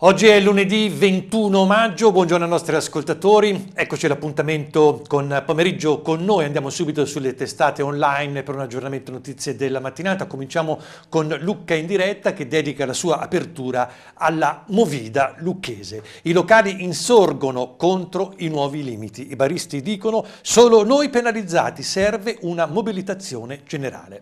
Oggi è lunedì 21 maggio, buongiorno ai nostri ascoltatori, eccoci l'appuntamento con pomeriggio con noi, andiamo subito sulle testate online per un aggiornamento notizie della mattinata, cominciamo con Lucca in diretta che dedica la sua apertura alla Movida lucchese. I locali insorgono contro i nuovi limiti, i baristi dicono solo noi penalizzati, serve una mobilitazione generale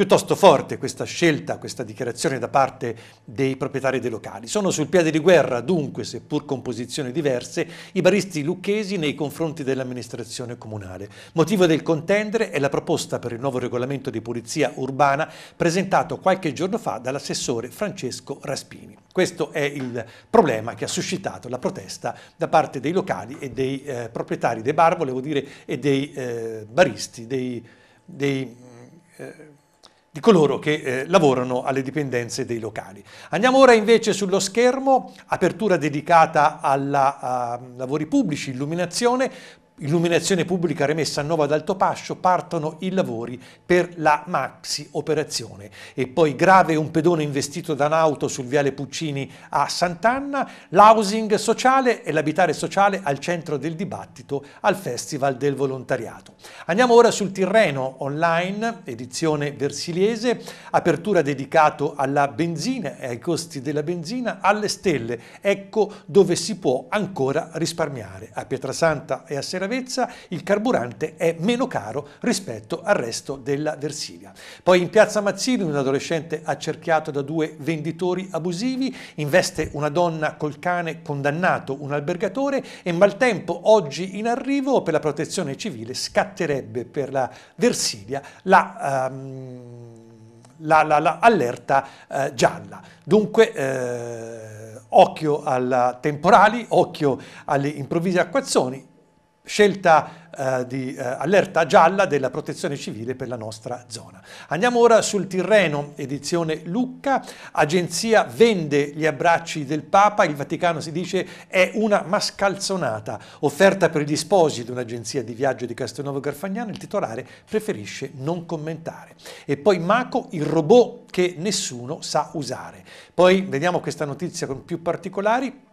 piuttosto forte questa scelta, questa dichiarazione da parte dei proprietari dei locali. Sono sul piede di guerra, dunque, seppur con posizioni diverse, i baristi lucchesi nei confronti dell'amministrazione comunale. Motivo del contendere è la proposta per il nuovo regolamento di pulizia urbana presentato qualche giorno fa dall'assessore Francesco Raspini. Questo è il problema che ha suscitato la protesta da parte dei locali e dei eh, proprietari dei bar, volevo dire, e dei eh, baristi, dei... dei eh, di coloro che eh, lavorano alle dipendenze dei locali. Andiamo ora invece sullo schermo, apertura dedicata ai uh, lavori pubblici, illuminazione, illuminazione pubblica remessa a Nova d'Alto Pascio, partono i lavori per la maxi operazione. E poi grave un pedone investito da un'auto sul viale Puccini a Sant'Anna, l'housing sociale e l'abitare sociale al centro del dibattito al Festival del Volontariato. Andiamo ora sul Tirreno online, edizione versiliese, apertura dedicato alla benzina e ai costi della benzina alle stelle. Ecco dove si può ancora risparmiare. A Pietrasanta e a Seravezza Schiavezza il carburante è meno caro rispetto al resto della Versilia. Poi in piazza Mazzini un adolescente accerchiato da due venditori abusivi, investe una donna col cane condannato un albergatore e maltempo oggi in arrivo per la protezione civile scatterebbe per la Versilia la... Um, la, la, la, eh, gialla. Dunque eh, occhio ai temporali, occhio alle improvvise acquazzoni, scelta eh, di eh, allerta gialla della protezione civile per la nostra zona. Andiamo ora sul Tirreno, edizione Lucca, agenzia vende gli abbracci del Papa, il Vaticano si dice è una mascalzonata, offerta per gli sposi di un'agenzia di viaggio di Castelnuovo Garfagnano, il titolare preferisce non commentare. E poi Maco, il robot che nessuno sa usare. Poi vediamo questa notizia con più particolari,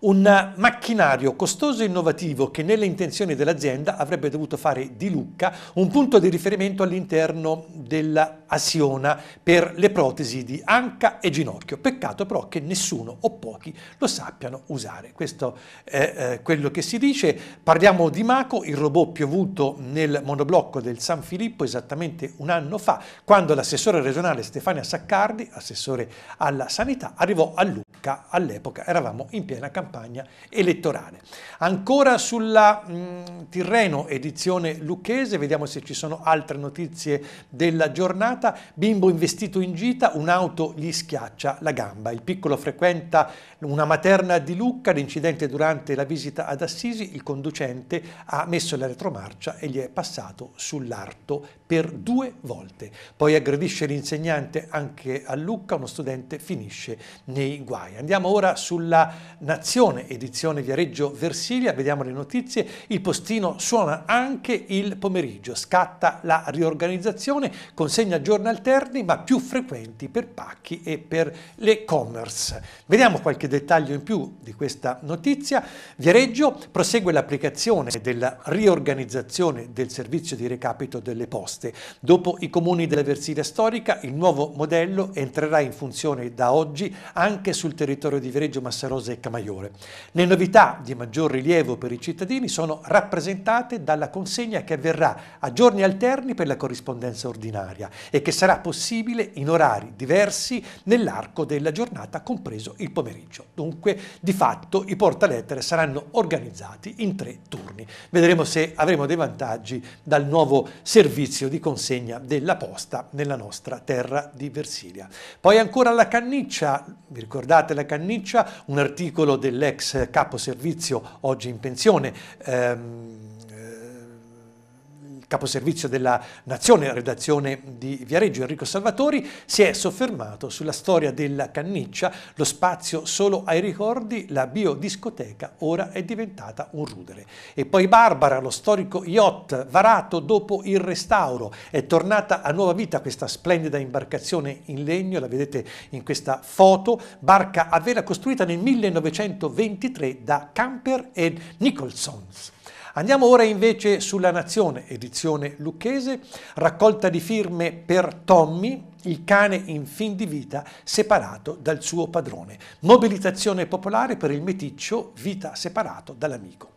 un macchinario costoso e innovativo che nelle intenzioni dell'azienda avrebbe dovuto fare di Lucca un punto di riferimento all'interno dell'Asiona per le protesi di anca e ginocchio. Peccato però che nessuno o pochi lo sappiano usare. Questo è eh, quello che si dice. Parliamo di Mako, il robot piovuto nel monoblocco del San Filippo esattamente un anno fa, quando l'assessore regionale Stefania Saccardi, assessore alla sanità, arrivò a Lucca. All'epoca eravamo in piena campagna campagna elettorale. Ancora sulla mh, mm, Tirreno edizione lucchese, vediamo se ci sono altre notizie della giornata. Bimbo investito in gita, un'auto gli schiaccia la gamba. Il piccolo frequenta una materna di Lucca, l'incidente durante la visita ad Assisi, il conducente ha messo la retromarcia e gli è passato sull'arto per due volte. Poi aggredisce l'insegnante anche a Lucca, uno studente finisce nei guai. Andiamo ora sulla nazione edizione, edizione Viareggio Versilia, vediamo le notizie, il postino suona anche il pomeriggio, scatta la riorganizzazione, consegna giorni alterni ma più frequenti per pacchi e per l'e-commerce. Vediamo qualche dettaglio in più di questa notizia. Viareggio prosegue l'applicazione della riorganizzazione del servizio di recapito delle poste. Dopo i comuni della Versilia storica, il nuovo modello entrerà in funzione da oggi anche sul territorio di Viareggio, Massarose e Camaiore settembre. Le novità di maggior rilievo per i cittadini sono rappresentate dalla consegna che avverrà a giorni alterni per la corrispondenza ordinaria e che sarà possibile in orari diversi nell'arco della giornata, compreso il pomeriggio. Dunque, di fatto, i portalettere saranno organizzati in tre turni. Vedremo se avremo dei vantaggi dal nuovo servizio di consegna della posta nella nostra terra di Versilia. Poi ancora la canniccia, vi ricordate la canniccia? Un articolo del l'ex capo servizio oggi in pensione, ehm, caposervizio della Nazione, redazione di Viareggio, Enrico Salvatori, si è soffermato sulla storia della canniccia, lo spazio solo ai ricordi, la biodiscoteca ora è diventata un rudere. E poi Barbara, lo storico yacht varato dopo il restauro, è tornata a nuova vita questa splendida imbarcazione in legno, la vedete in questa foto, barca a vela costruita nel 1923 da Camper e Nicholsons. Andiamo ora invece sulla Nazione, edizione lucchese, raccolta di firme per Tommy, il cane in fin di vita separato dal suo padrone. Mobilitazione popolare per il meticcio, vita separato dall'amico.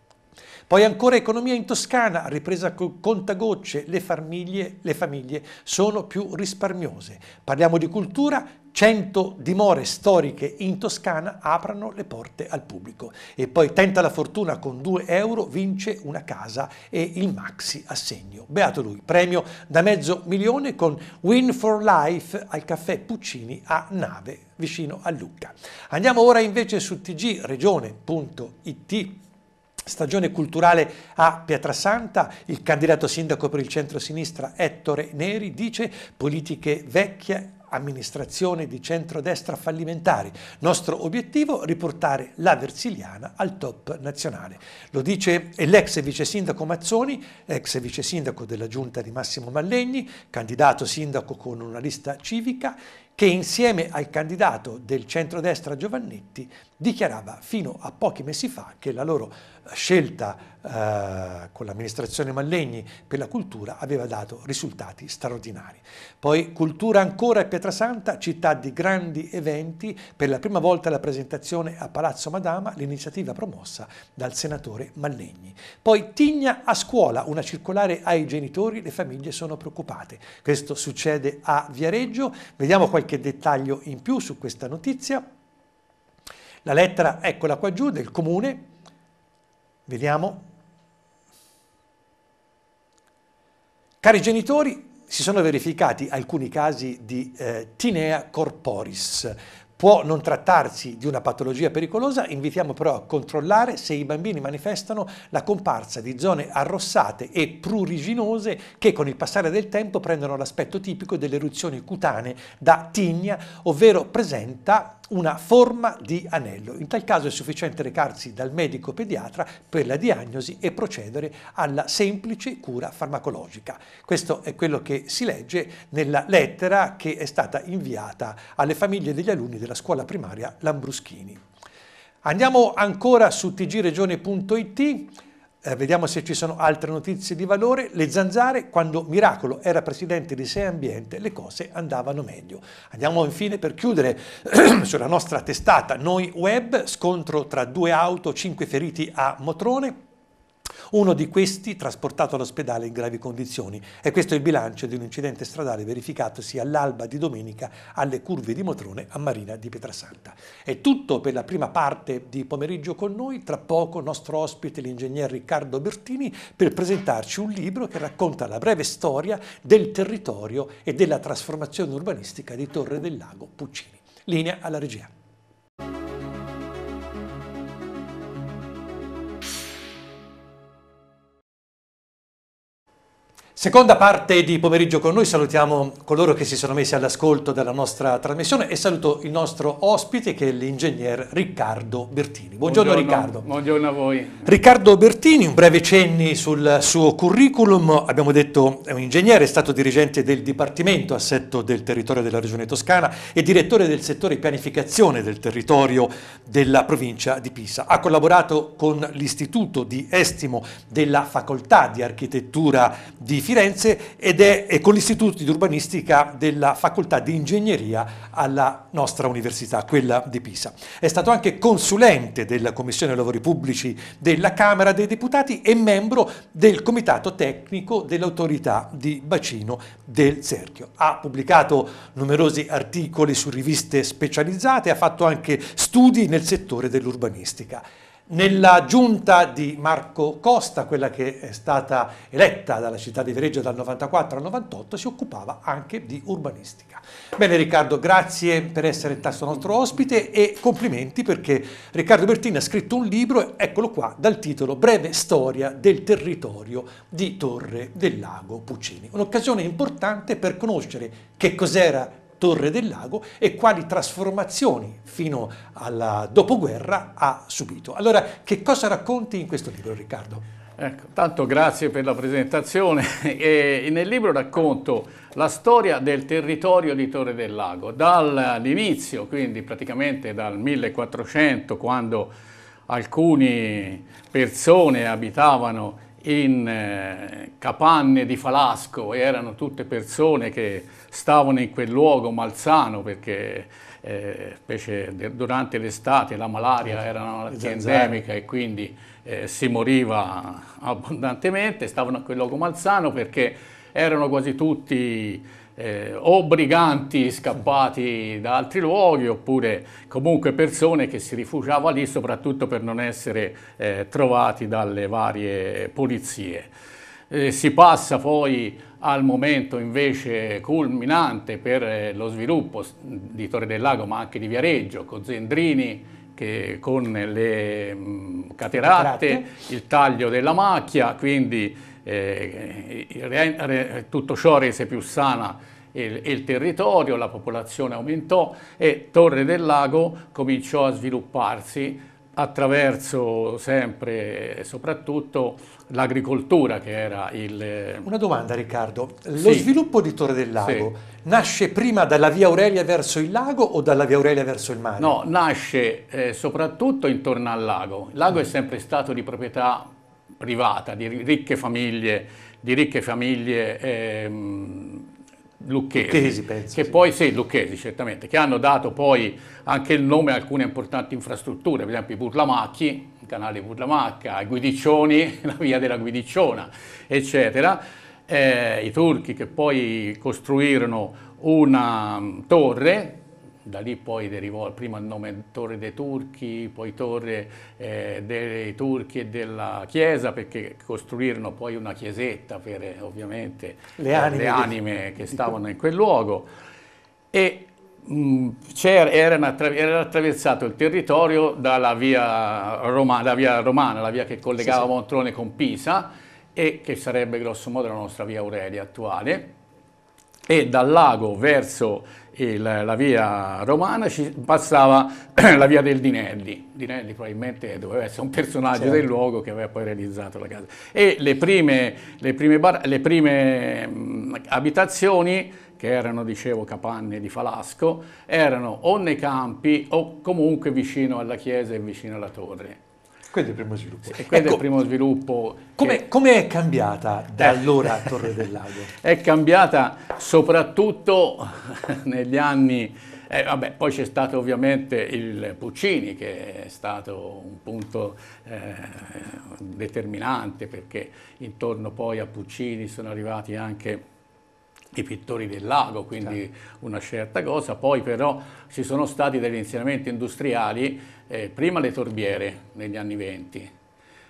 Poi ancora economia in Toscana, ripresa col contagocce, le famiglie, le famiglie sono più risparmiose. Parliamo di cultura, 100 dimore storiche in Toscana aprono le porte al pubblico e poi tenta la fortuna con 2 euro, vince una casa e il maxi assegno. Beato lui, premio da mezzo milione con Win for Life al caffè Puccini a Nave vicino a Lucca. Andiamo ora invece su tgregione.it Stagione culturale a Pietrasanta, il candidato sindaco per il centro-sinistra Ettore Neri dice politiche vecchie amministrazione di centrodestra fallimentari. Nostro obiettivo riportare la Versiliana al top nazionale. Lo dice l'ex vice sindaco Mazzoni, ex vice sindaco della giunta di Massimo Mallegni, candidato sindaco con una lista civica, che insieme al candidato del centrodestra Giovannetti dichiarava fino a pochi mesi fa che la loro eh, scelta eh, con l'amministrazione Mallegni per la cultura aveva dato risultati straordinari. Poi cultura ancora e Pietrasanta, città di grandi eventi, per la prima volta la presentazione a Palazzo Madama, l'iniziativa promossa dal senatore Mallegni. Poi Tigna a scuola, una circolare ai genitori, le famiglie sono preoccupate. Questo succede a Viareggio, vediamo qualche dettaglio in più su questa notizia. La lettera, eccola qua giù, del comune, vediamo. Cari genitori, si sono verificati alcuni casi di eh, tinea corporis, Può non trattarsi di una patologia pericolosa, invitiamo però a controllare se i bambini manifestano la comparsa di zone arrossate e pruriginose che con il passare del tempo prendono l'aspetto tipico delle eruzioni cutanee da tigna, ovvero presenta una forma di anello. In tal caso è sufficiente recarsi dal medico pediatra per la diagnosi e procedere alla semplice cura farmacologica. Questo è quello che si legge nella lettera che è stata inviata alle famiglie degli alunni della della scuola primaria Lambruschini. Andiamo ancora su tgregione.it, eh, vediamo se ci sono altre notizie di valore. Le zanzare, quando Miracolo era presidente di Sei Ambiente, le cose andavano meglio. Andiamo infine per chiudere sulla nostra testata Noi Web, scontro tra due auto, cinque feriti a Motrone uno di questi trasportato all'ospedale in gravi condizioni. E questo è il bilancio di un incidente stradale verificatosi all'alba di domenica alle curve di Motrone a Marina di Pietrasanta. È tutto per la prima parte di pomeriggio con noi, tra poco nostro ospite l'ingegner Riccardo Bertini per presentarci un libro che racconta la breve storia del territorio e della trasformazione urbanistica di Torre del Lago Puccini. Linea alla regia. Seconda parte di pomeriggio con noi, salutiamo coloro che si sono messi all'ascolto della nostra trasmissione e saluto il nostro ospite che è l'ingegner Riccardo Bertini. Buongiorno, buongiorno, Riccardo. Buongiorno a voi. Riccardo Bertini, un breve cenni sul suo curriculum, abbiamo detto è un ingegnere, è stato dirigente del Dipartimento Assetto del Territorio della Regione Toscana e direttore del settore pianificazione del territorio della provincia di Pisa. Ha collaborato con l'Istituto di Estimo della Facoltà di Architettura di Fisica Firenze ed è con l'Istituto di Urbanistica della Facoltà di Ingegneria alla nostra università, quella di Pisa. È stato anche consulente della Commissione Lavori Pubblici della Camera dei Deputati e membro del Comitato Tecnico dell'Autorità di Bacino del Serchio. Ha pubblicato numerosi articoli su riviste specializzate, ha fatto anche studi nel settore dell'urbanistica. Nella giunta di Marco Costa, quella che è stata eletta dalla città di Viareggio dal 94 al 98, si occupava anche di urbanistica. Bene Riccardo, grazie per essere stato nostro ospite e complimenti perché Riccardo Bertini ha scritto un libro, eccolo qua, dal titolo Breve storia del territorio di Torre del Lago Puccini. Un'occasione importante per conoscere che cos'era Torre del Lago e quali trasformazioni fino al dopoguerra ha subito. Allora, che cosa racconti in questo libro, Riccardo? Ecco, tanto grazie per la presentazione. E nel libro racconto la storia del territorio di Torre del Lago, dall'inizio, quindi praticamente dal 1400, quando alcune persone abitavano in eh, capanne di Falasco, erano tutte persone che stavano in quel luogo malsano perché eh, specie durante l'estate la malaria certo, era una malattia endemica e quindi eh, si moriva abbondantemente, stavano in quel luogo malsano perché erano quasi tutti eh, o briganti scappati da altri luoghi oppure comunque persone che si rifugiavano lì soprattutto per non essere eh, trovati dalle varie polizie. Eh, si passa poi al momento invece culminante per eh, lo sviluppo di Torre del Lago ma anche di Viareggio con Zendrini con le mh, cateratte, cateratte, il taglio della macchia, quindi eh, tutto ciò rese più sana il, il territorio, la popolazione aumentò e Torre del Lago cominciò a svilupparsi attraverso sempre e soprattutto l'agricoltura che era il... Eh, Una domanda Riccardo, lo sì. sviluppo di Torre del Lago sì. nasce prima dalla via Aurelia verso il lago o dalla via Aurelia verso il mare? No, nasce eh, soprattutto intorno al lago. Il lago mm. è sempre stato di proprietà privata, di ricche famiglie, di ricche famiglie ehm, lucchesi, lucchesi penso, che sì. poi sì, lucchesi certamente, che hanno dato poi anche il nome a alcune importanti infrastrutture, per esempio i Burlamacchi, il canale Burlamacca, i Guidiccioni, la via della Guidicciona, eccetera. Eh, I turchi che poi costruirono una mm, torre da lì poi derivò prima il nome Torre dei Turchi, poi Torre eh, dei Turchi e della Chiesa, perché costruirono poi una chiesetta per eh, ovviamente le anime, le anime che stavano in quel luogo. E mm, era, era, attraversato il territorio dalla via, Roma la via romana, la via che collegava sì, sì. Montrone con Pisa e che sarebbe grossomodo la nostra via Aurelia attuale, e dal lago verso la, la, via romana ci passava la via del Dinelli. Dinelli probabilmente doveva essere un personaggio certo. del luogo che aveva poi realizzato la casa. E le prime, le prime, bar, le prime mh, abitazioni che erano, dicevo, capanne di Falasco, erano o nei campi o comunque vicino alla chiesa e vicino alla torre. Quello è il primo sviluppo. E quello ecco, è il ecco, primo sviluppo. Come, che... è cambiata da eh. allora Torre del Lago? è cambiata soprattutto negli anni... Eh, vabbè, poi c'è stato ovviamente il Puccini che è stato un punto eh, determinante perché intorno poi a Puccini sono arrivati anche i pittori del lago, quindi certo. una certa cosa. Poi però ci sono stati degli insegnamenti industriali, eh, prima le torbiere negli anni venti.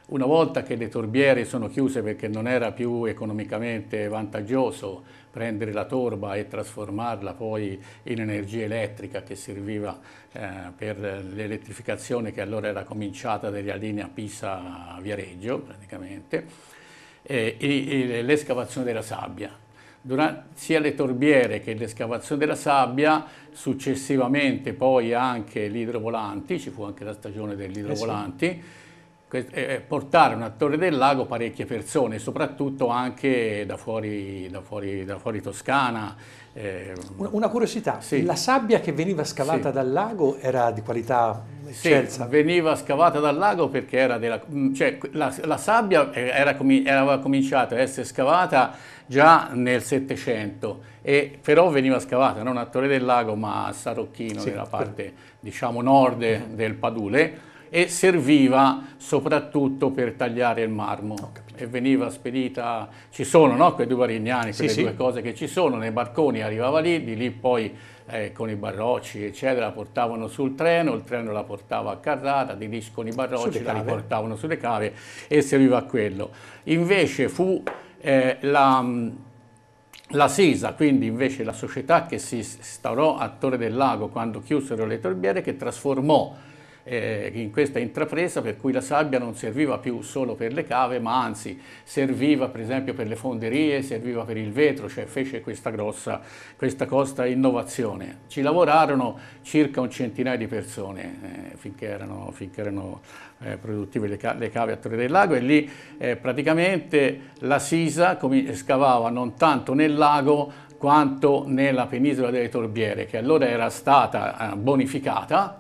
Una volta che le torbiere sono chiuse perché non era più economicamente vantaggioso prendere la torba e trasformarla poi in energia elettrica che serviva eh, per l'elettrificazione che allora era cominciata della linea Pisa-Viareggio praticamente, eh, e, e l'escavazione della sabbia Durante, sia le torbiere che l'escavazione della sabbia, successivamente poi anche l'idrovolanti, ci fu anche la stagione dell'idrovolanti, eh sì eh, eh, portarono a Torre del Lago parecchie persone, soprattutto anche da fuori, da fuori, da fuori Toscana. Ehm. Una curiosità, sì. la sabbia che veniva scavata sì. dal lago era di qualità eccelsa? Sì, veniva scavata dal lago perché era della, mm, cioè, la, la, sabbia eh, era, era cominciata a essere scavata già nel Settecento, però veniva scavata non a Torre del Lago ma a Sarocchino, sì, nella parte per... diciamo nord mm-hmm. del Padule, e serviva soprattutto per tagliare il marmo e veniva spedita, ci sono no, quei due varignani, quelle sì, due sì. cose che ci sono, nei barconi arrivava lì, di lì poi eh, con i barrocci eccetera la portavano sul treno, il treno la portava a Carrara, di lì con i barrocci la riportavano sulle cave e serviva a quello. Invece fu eh, la, la SISA, quindi invece la società che si instaurò a Torre del Lago quando chiusero le torbiere, che trasformò eh, in questa intrapresa per cui la sabbia non serviva più solo per le cave ma anzi serviva per esempio per le fonderie, serviva per il vetro, cioè fece questa grossa, questa costa innovazione. Ci lavorarono circa un centinaio di persone eh, finché erano, finché erano eh, produttive le, ca le, cave a Torre del Lago e lì eh, praticamente la Sisa scavava non tanto nel lago quanto nella penisola delle Torbiere che allora era stata eh, bonificata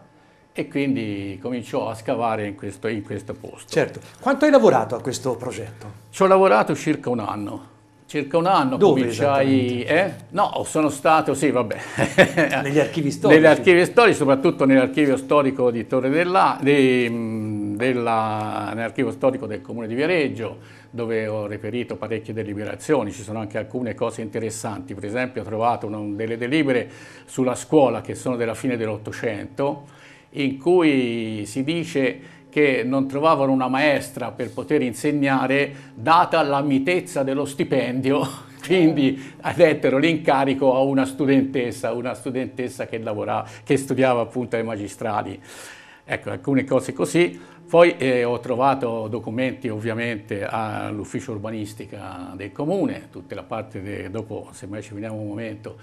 e quindi cominciò a scavare in questo, in questo posto. Certo. Quanto hai lavorato a questo progetto? Ci ho lavorato circa un anno circa un anno Dove cominciai... Eh? No, sono stato, sì, vabbè. Negli archivi storici. Negli archivi storici, soprattutto nell'archivio storico di Torre della, di, mm, della, nell'archivio storico del comune di Viareggio, dove ho reperito parecchie deliberazioni, ci sono anche alcune cose interessanti, per esempio ho trovato una, delle delibere sulla scuola che sono della fine dell'Ottocento, in cui si dice che non trovavano una maestra per poter insegnare, data la mitezza dello stipendio, quindi dettero l'incarico a una studentessa, una studentessa che, lavorava, che studiava appunto ai magistrali. Ecco, alcune cose così. Poi eh, ho trovato documenti ovviamente all'ufficio urbanistica del comune, tutta la parte, de, dopo mai ci vediamo un momento,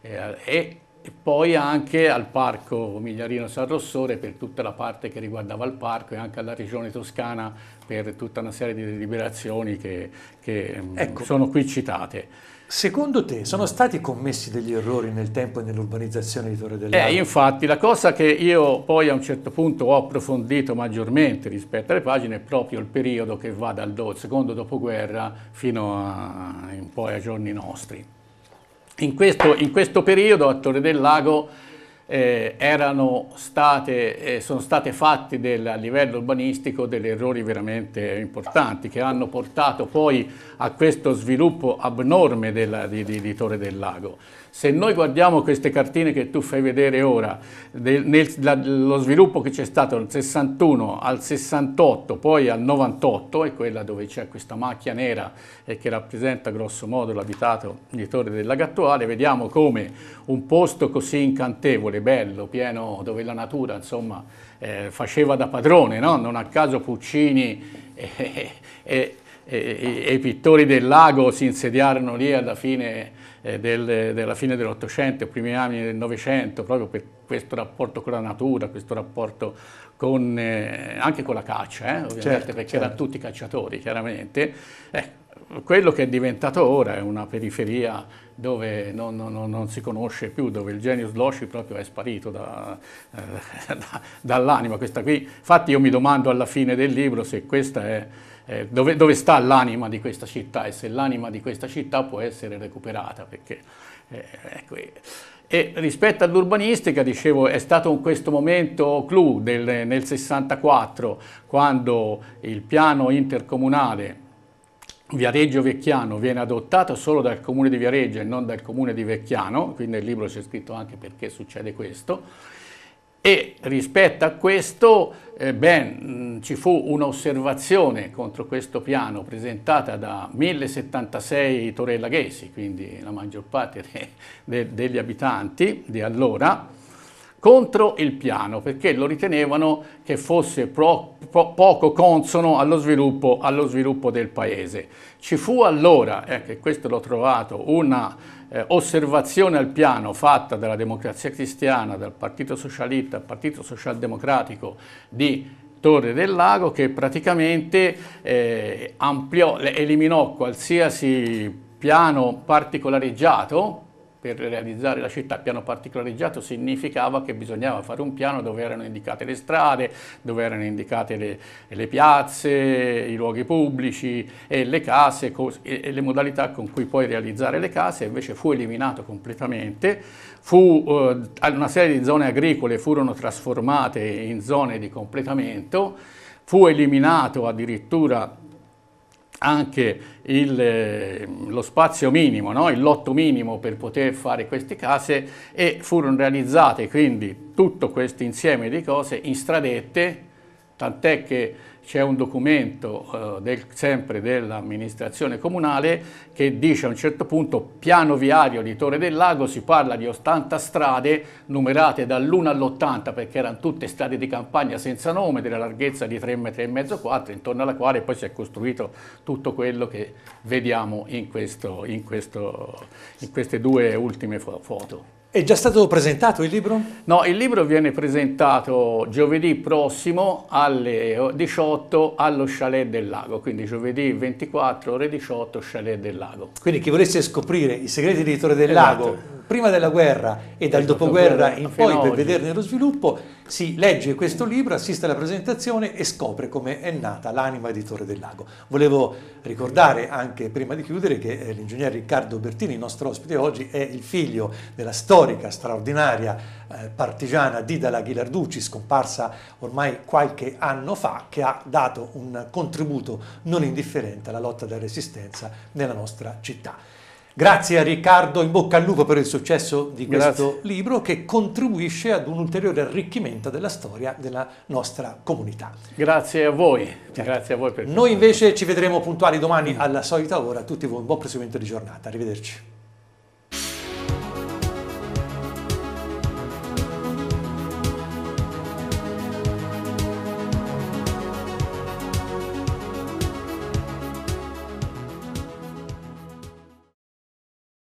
eh, e e poi anche al parco Migliarino San Rossore per tutta la parte che riguardava il parco e anche alla regione toscana per tutta una serie di deliberazioni che, che mm, ecco. sono qui citate. Secondo te sono stati commessi degli errori nel tempo e nell'urbanizzazione di Torre dell'Ago? Eh, infatti la cosa che io poi a un certo punto ho approfondito maggiormente rispetto alle pagine è proprio il periodo che va dal secondo dopoguerra fino a, poi ai giorni nostri. In questo, in questo periodo a Torre del Lago eh, state, eh, sono state fatte del, a livello urbanistico degli errori veramente importanti che hanno portato poi a questo sviluppo abnorme della, di, di, di Torre del Lago. Se noi guardiamo queste cartine che tu fai vedere ora, del, nel, la, lo sviluppo che c'è stato dal 61 al 68, poi al 98, è quella dove c'è questa macchia nera eh, che rappresenta grosso modo l'abitato di Torre del Lago attuale, vediamo come un posto così incantevole, bello, pieno, dove la natura insomma eh, faceva da padrone, no? non a caso Puccini e, e, e, e i pittori del lago si insediarono lì alla fine eh, del, della fine dell'Ottocento, primi anni del Novecento, proprio per questo rapporto con la natura, questo rapporto con, eh, anche con la caccia, eh, ovviamente, certo, perché certo. erano tutti cacciatori, chiaramente. Eh, quello che è diventato ora è una periferia dove non, non, non si conosce più, dove il genius loci proprio è sparito da, eh, da, dall'anima. Infatti io mi domando alla fine del libro se questa è eh, dove, dove, sta l'anima di questa città e se l'anima di questa città può essere recuperata. Perché, eh, ecco, e rispetto all'urbanistica, dicevo, è stato questo momento clou del, nel 64, quando il piano intercomunale Viareggio Vecchiano viene adottato solo dal comune di Viareggio e non dal comune di Vecchiano, qui nel libro c'è scritto anche perché succede questo, e rispetto a questo eh, ben, ci fu un'osservazione contro questo piano presentata da 1076 torellaghesi, quindi la maggior parte de, de, degli abitanti di allora, contro il piano perché lo ritenevano che fosse pro, po, poco consono allo sviluppo, allo sviluppo, del paese. Ci fu allora, eh, questo l'ho trovato, una eh, osservazione al piano fatta dalla democrazia cristiana, dal Partito Socialista, dal Partito Socialdemocratico di Torre del Lago che praticamente eh, ampliò, eliminò qualsiasi piano particolareggiato per realizzare la città, piano particolareggiato significava che bisognava fare un piano dove erano indicate le strade, dove erano indicate le, le piazze, i luoghi pubblici e le case e, e, le modalità con cui poi realizzare le case, invece fu eliminato completamente, fu, eh, una serie di zone agricole furono trasformate in zone di completamento, fu eliminato addirittura anche il, eh, lo spazio minimo, no? il lotto minimo per poter fare queste case e furono realizzate quindi tutto questo insieme di cose in stradette, tant'è che c'è un documento eh, del, sempre dell'amministrazione comunale che dice a un certo punto piano viario di Torre del Lago si parla di 80 strade numerate dall'1 all'80 perché erano tutte strade di campagna senza nome della larghezza di 3,5 4 intorno alla quale poi si è costruito tutto quello che vediamo in, questo, in, questo, in queste due ultime foto. È già stato presentato il libro? No, il libro viene presentato giovedì prossimo alle 18 allo Chalet del Lago, quindi giovedì 24 ore 18 Chalet del Lago. Quindi chi volesse scoprire i segreti di Torre del esatto. Lago prima della guerra e dal esatto, dopoguerra in poi per vederne lo sviluppo, si legge questo libro, assiste alla presentazione e scopre come è nata l'anima di Torre del Lago. Volevo ricordare anche prima di chiudere che eh, l'ingegner Riccardo Bertini, il nostro ospite oggi, è il figlio della storica straordinaria eh, partigiana Dida Laghilarducci, scomparsa ormai qualche anno fa, che ha dato un contributo non indifferente alla lotta della resistenza nella nostra città. Grazie a Riccardo, in bocca al lupo per il successo di questo Grazie. libro che contribuisce ad un ulteriore arricchimento della storia della nostra comunità. Grazie a voi. Certo. Grazie a voi Noi invece ci vedremo puntuali domani alla solita ora. A Tutti voi un buon proseguimento di giornata. Arrivederci.